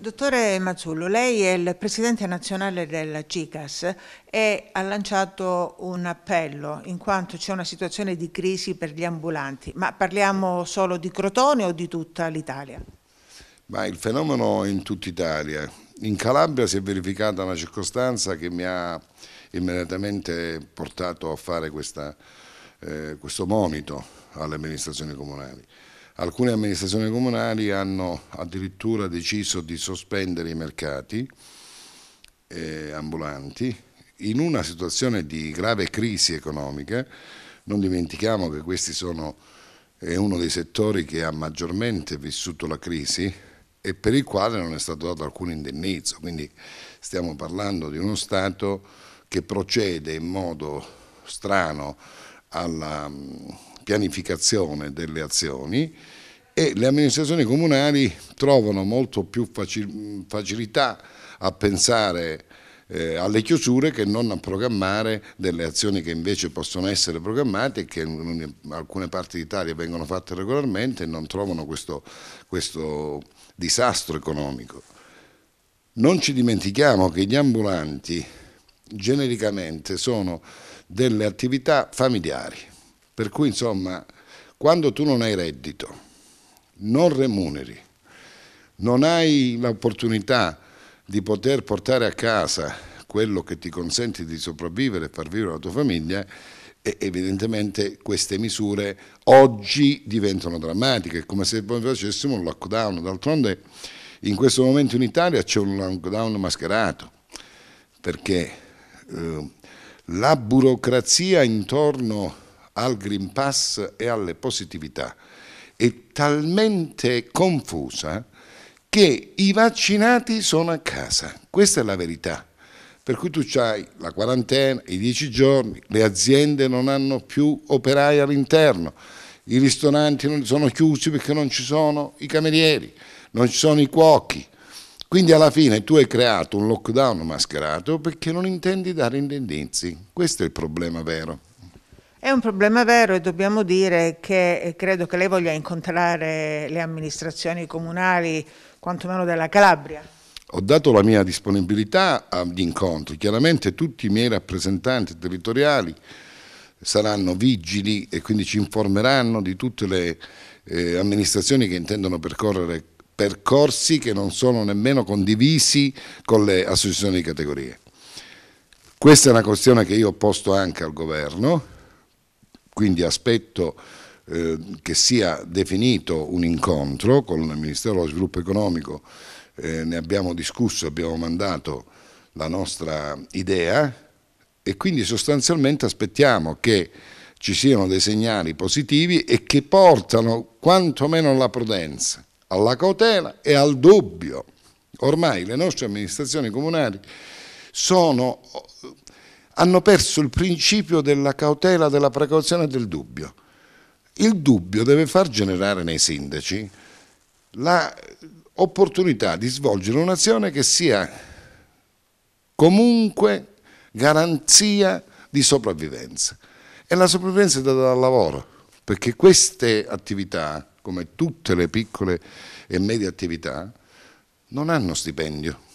Dottore Mazzullo, lei è il presidente nazionale della CICAS e ha lanciato un appello in quanto c'è una situazione di crisi per gli ambulanti, ma parliamo solo di Crotone o di tutta l'Italia? Ma il fenomeno è in tutta Italia. In Calabria si è verificata una circostanza che mi ha immediatamente portato a fare questa, eh, questo monito alle amministrazioni comunali. Alcune amministrazioni comunali hanno addirittura deciso di sospendere i mercati eh, ambulanti in una situazione di grave crisi economica. Non dimentichiamo che questi sono è uno dei settori che ha maggiormente vissuto la crisi e per il quale non è stato dato alcun indennizzo, quindi stiamo parlando di uno Stato che procede in modo strano alla pianificazione delle azioni e le amministrazioni comunali trovano molto più facilità a pensare eh, alle chiusure che non a programmare delle azioni che invece possono essere programmate e che in alcune parti d'Italia vengono fatte regolarmente e non trovano questo, questo disastro economico. Non ci dimentichiamo che gli ambulanti genericamente sono delle attività familiari per cui insomma, quando tu non hai reddito, non remuneri, non hai l'opportunità di poter portare a casa quello che ti consente di sopravvivere e far vivere la tua famiglia, evidentemente queste misure oggi diventano drammatiche, come se poi facessimo un lockdown. D'altronde in questo momento in Italia c'è un lockdown mascherato, perché eh, la burocrazia intorno al Green Pass e alle positività è talmente confusa che i vaccinati sono a casa, questa è la verità. Per cui tu hai la quarantena, i dieci giorni, le aziende non hanno più operai all'interno, i ristoranti sono chiusi perché non ci sono i camerieri, non ci sono i cuochi. Quindi alla fine tu hai creato un lockdown mascherato perché non intendi dare indirizzi. Questo è il problema vero. È un problema vero e dobbiamo dire che credo che lei voglia incontrare le amministrazioni comunali, quantomeno della Calabria. Ho dato la mia disponibilità agli incontri, chiaramente tutti i miei rappresentanti territoriali saranno vigili e quindi ci informeranno di tutte le eh, amministrazioni che intendono percorrere percorsi che non sono nemmeno condivisi con le associazioni di categorie. Questa è una questione che io ho posto anche al governo, quindi aspetto eh, che sia definito un incontro con il Ministero dello Sviluppo Economico, eh, ne abbiamo discusso, abbiamo mandato la nostra idea e quindi sostanzialmente aspettiamo che ci siano dei segnali positivi e che portano quantomeno alla prudenza, alla cautela e al dubbio. Ormai le nostre amministrazioni comunali sono hanno perso il principio della cautela, della precauzione e del dubbio. Il dubbio deve far generare nei sindaci l'opportunità di svolgere un'azione che sia comunque garanzia di sopravvivenza. E la sopravvivenza è data dal lavoro, perché queste attività, come tutte le piccole e medie attività, non hanno stipendio